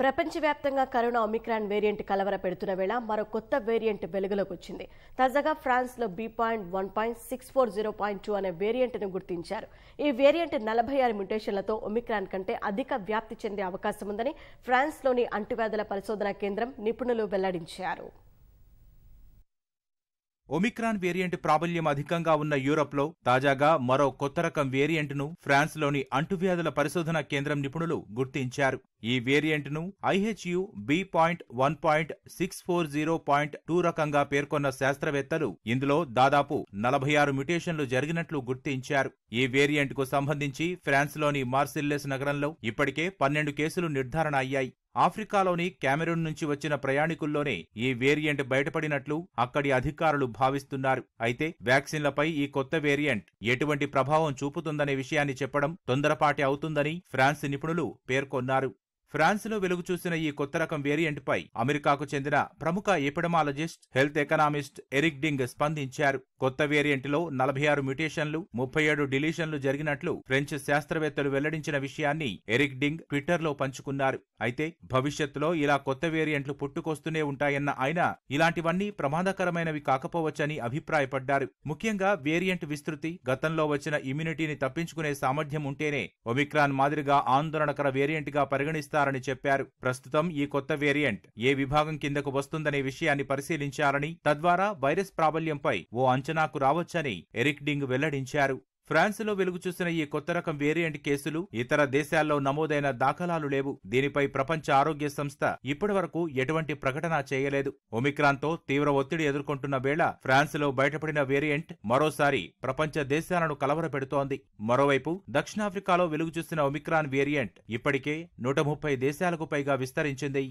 ప్రపంచవ్యాప్తంగా corona Omicron variant కలవర పెడుతున్న వేళ మరో కొత్త వేరియంట్ వెలుగులోకి వచ్చింది తాజాగా ఫ్రాన్స్లో B point one point six four zero point two అనే వేరియంట్ను గుర్తించారు ఈ వేరియంట్ నలభై ఆరు మ్యుటేషన్లతో ఒమిక్రాన్ కంటే అధిక వ్యాప్తి చెందే అవకాశం ఉందని ఫ్రాన్స్లోని అంటువ్యాధుల పరిశోధనా కేంద్రం నిపుణులు వెల్లడించారు ఒమిక్రాన్ వేరియంట్ ప్రాబల్యం అధికంగా ఉన్న యూరప్లో తాజాగా మరో కొత్త రకం వేరియంట్ను ఫ్రాన్స్లోని అంటువ్యాధుల పరిశోధన కేంద్రం నిపుణులు గుర్తించారు ఈ వేరియంట్ను IHU B point one point six four zero point two రకంగా పేర్కొన్న శాస్త్రవేత్తలు ఇందులో దాదాపు నలభై ఆరు మ్యుటేషన్లు జరిగినట్లు గుర్తించారు ఈ వేరియంట్కు సంబంధించి ఫ్రాన్స్లోని మార్సిల్లెస్ నగరంలో ఇప్పటికే పన్నెండు కేసులు నిర్ధారణ అయ్యాయి ఆఫ్రికాలోని కెమెరూన్ నుంచి వచ్చిన ప్రయాణికుల్లోనే ఈ వేరియంట్ బయటపడినట్లు అక్కడి అధికారులు భావిస్తున్నారు అయితే వ్యాక్సిన్లపై ఈ కొత్త వేరియంట్ ఎటువంటి ప్రభావం చూపుతుందనే విషయాన్ని చెప్పడం తొందరపాటి అవుతుందని ఫ్రాన్స్ నిపుణులు పేర్కొన్నారు ఫ్రాన్స్లో వెలుగు చూసిన ఈ కొత్త రకం వేరియంట్పై అమెరికాకు చెందిన ప్రముఖ epidemiologist health economist Eric Ding స్పందించారు కొత్త వేరియంట్లో నలభై ఆరు మ్యుటేషన్లు ముప్పై ఏడు డిలీషన్లు జరిగినట్లు ఫ్రెంచ్ శాస్త్రవేత్తలు వెల్లడించిన విషయాన్ని ఎరిక్ డింగ్ ట్విట్టర్లో పంచుకున్నారు అయితే భవిష్యత్తులో ఇలా కొత్త వేరియంట్లు పుట్టుకొస్తూనే ఉంటాయన్న ఆయన ఇలాంటివన్నీ ప్రమాదకరమైనవి కాకపోవచ్చని అభిప్రాయపడ్డారు ముఖ్యంగా వేరియంట్ విస్తృతి గతంలో వచ్చిన ఇమ్యూనిటీని తప్పించుకునే సామర్థ్యం ఉంటేనే ఒమిక్రాన్ మాదిరిగా ఆందోళనకర వేరియంట్గా పరిగణిస్తారు చేస్తున్నారని చెప్పారు ప్రస్తుతం ఈ కొత్త వేరియంట్ ఏ విభాగం కిందకు వస్తుందనే విషయాన్ని పరిశీలించాలని తద్వారా వైరస్ ప్రాబల్యంపై ఓ అంచనాకు రావచ్చని ఎరిక్ డింగ్ వెల్లడించారు ఫ్రాన్స్లో వెలుగుచూసిన ఈ కొత్త రకం వేరియంట్ కేసులు ఇతర దేశాల్లో నమోదైన దాఖలాలు లేవు దీనిపై ప్రపంచ ఆరోగ్య సంస్థ ఇప్పటివరకు ఎటువంటి ప్రకటన చేయలేదు ఒమిక్రాన్తో తీవ్ర ఒత్తిడి ఎదుర్కొంటున్న వేళ ఫ్రాన్స్లో బయటపడిన వేరియంట్ మరోసారి ప్రపంచ దేశాలను కలవరపెడుతోంది మరోవైపు దక్షిణాఫ్రికాలో వెలుగుచూసిన ఒమిక్రాన్ వేరియంట్ ఇప్పటికే నూట ముప్పై దేశాలకు పైగా విస్తరించింది